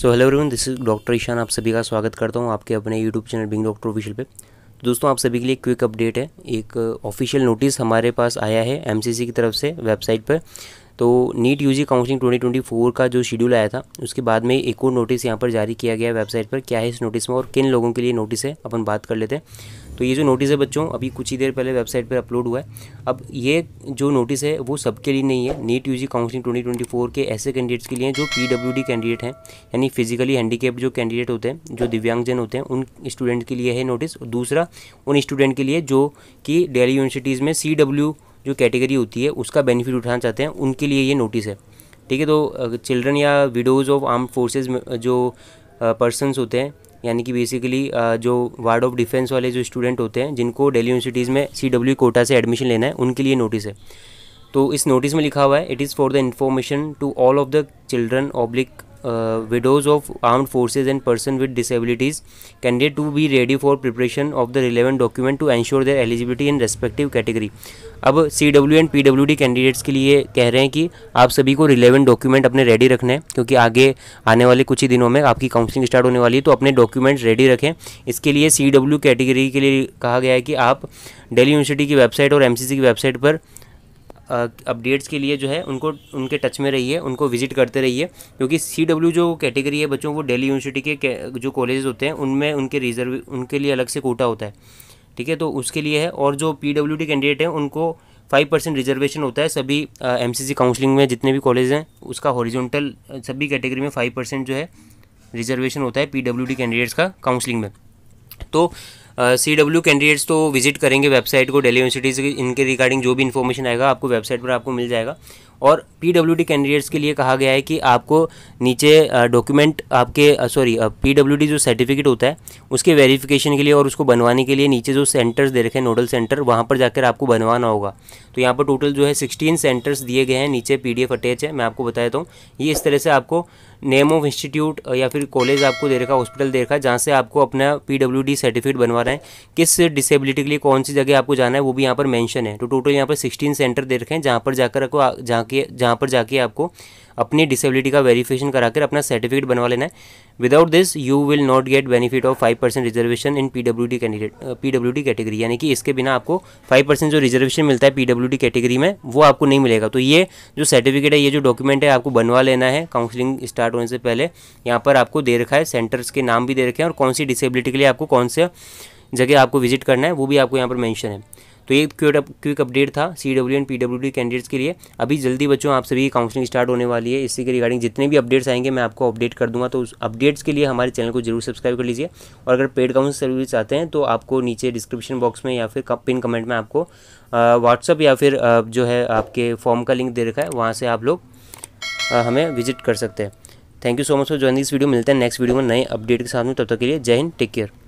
so hello everyone this is doctor Ishan आप सभी का स्वागत करता हूँ आपके अपने YouTube channel being doctor official पे तो दोस्तों आप सभी के लिए क्विक अपडेट है एक ऑफिशियल uh, नोटिस हमारे पास आया है एमसीसी की तरफ से वेबसाइट पर तो NEET U G counselling four का जो शेड्यूल आया था उसके बाद में एक और नोटिस यहाँ पर जारी किया गया वेबसाइट पर क्या है इस नोटिस में और किन लोगों के लिए नोटिस है अपन बात कर लेते हैं तो ये जो नोटिस है बच्चों अभी कुछ ही देर पहले वेबसाइट पर अपलोड हुआ है अब ये जो नोटिस है वो सबके लिए नहीं है NEET U G counselling twenty के ऐसे कैंडिडेट्स के लिए जो पी कैंडिडेट हैं यानी फिजिकली हैंडीकेप जो कैंडिडेट होते हैं जो दिव्यांगजन होते हैं उन स्टूडेंट के लिए है नोटिस और दूसरा उन स्टूडेंट के लिए जो कि डेली यूनिवर्सिटीज़ में सी डब्ल्यू जो कैटेगरी होती है उसका बेनिफिट उठाना चाहते हैं उनके लिए ये नोटिस है ठीक है तो चिल्ड्रन या विडोज़ ऑफ आर्म फोर्सेज जो पर्सनस होते हैं यानी कि बेसिकली जो वार्ड ऑफ डिफेंस वाले जो स्टूडेंट होते हैं जिनको डेली यूनिवर्सिटीज़ में सी डब्ल्यू कोटा से एडमिशन लेना है उनके लिए नोटिस है तो इस नोटिस में लिखा हुआ है it is for the information to all of the children oblique widows of armed forces and person with disabilities candidate to be ready for preparation of the relevant document to ensure their eligibility in respective category अब C W and P W D candidates के लिए कह रहे हैं कि आप सभी को रिलेवेंट डॉक्यूमेंट अपने रेडी रखने हैं क्योंकि आगे आने वाले कुछ ही दिनों में आपकी काउंसलिंग स्टार्ट होने वाली है तो अपने डॉक्यूमेंट रेडी रखें इसके लिए सी डब्ल्यू कैटेगरी के लिए कहा गया है कि आप डेली यूनिवर्सिटी की वेबसाइट और एम सी सी की वेबसाइट पर अपडेट्स के लिए जो है उनको उनके टच में रहिए उनको विजिट करते रहिए क्योंकि सी डब्ल्यू जो कैटेगरी है बच्चों वो डेली यूनिवर्सिटी के जो कॉलेज होते हैं उनमें उनके रिजर्व उनके लिए अलग से कोटा होता है ठीक है तो उसके लिए है और जो पी डब्ल्यू डी कैंडिडेट हैं उनको फाइव परसेंट रिजर्वेशन होता है सभी एम सी सी काउंसलिंग में जितने भी कॉलेज हैं उसका हॉरिजॉन्टल सभी कैटेगरी में फाइव परसेंट जो है रिजर्वेशन होता है पी डब्ल्यू डी कैंडिडेट्स का काउंसलिंग में तो सी डब्ल्यू कैंडिडेट्स तो विजिट करेंगे वेबसाइट को डेली यूनिवर्सिटीज़ इनके रिगार्डिंग जो भी इन्फॉर्मेशन आएगा आपको वेबसाइट पर आपको मिल जाएगा और पीडब्ल्यूडी कैंडिडेट्स के लिए कहा गया है कि आपको नीचे डॉक्यूमेंट आपके सॉरी पीडब्ल्यूडी जो सर्टिफिकेट होता है उसके वेरिफिकेशन के लिए और उसको बनवाने के लिए नीचे जो सेंटर्स दे रखे हैं नोडल सेंटर वहाँ पर जाकर आपको बनवाना होगा तो यहाँ पर टोटल जो है सिक्सटीन सेंटर्स दिए गए हैं नीचे पी अटैच है मैं आपको बता देता हूँ ये इस तरह से आपको नेम ऑफ इंस्टीट्यूट या फिर कॉलेज आपको दे रखा हॉस्पिटल दे रखा जहाँ से आपको अपना पी सर्टिफिकेट बनवा रहे हैं किस डिसेबिलिटी के लिए कौन सी जगह आपको जाना है वो भी यहाँ पर मैंशन है तो टोटल यहाँ पर सिक्सटीन सेंटर दे रखे हैं जहाँ पर जाकर आपको जहाँ जाके जहाँ पर जाके आपको अपनी डिसेबिलिटी का वेरिफिकेशन करा कर अपना सर्टिफिकेट बनवा लेना है without this you will not get benefit of five percent reservation in PWD D candidate PWD category यानी कि इसके बिना आपको फाइव परसेंट जो रिजर्वेशन मिलता है पीडब्ल्यूडी डी कैटेगरी में वो आपको नहीं मिलेगा तो ये जो सर्टिफिकेट है ये जो डॉक्यूमेंट है आपको बनवा लेना है काउंसलिंग स्टार्ट होने से पहले यहाँ पर आपको दे रखा है सेंटर्स के नाम भी दे रखे हैं और कौन सी डिसेबिलिटी के लिए आपको कौन सा जगह आपको विजिट करना है वो भी आपको यहाँ पर मैंशन है तो ये क्विक अपडेट था C W and P W D candidates के लिए अभी जल्दी बच्चों आप सभी काउंसलिंग स्टार्ट होने वाली है इसी के रिगार्डिंग जितने भी अपडेट्स आएंगे मैं आपको अपडेट कर दूंगा तो उस अपडेट्स के लिए हमारे चैनल को जरूर सब्सक्राइब कर लीजिए और अगर पेड काउंसिल सर्विस चाहते हैं तो आपको नीचे डिस्क्रिप्शन बॉक्स में या फिर पिन कमेंट में आपको व्हाट्सअप या फिर जो है आपके फॉर्म का लिंक दे रखा है वहाँ से आप लोग हमें विजिट कर सकते हैं thank you so much for join this video मिलते हैं नेक्स्ट वीडियो में नए अपडेट के साथ में तब तक के लिए जय हिंद टेक केयर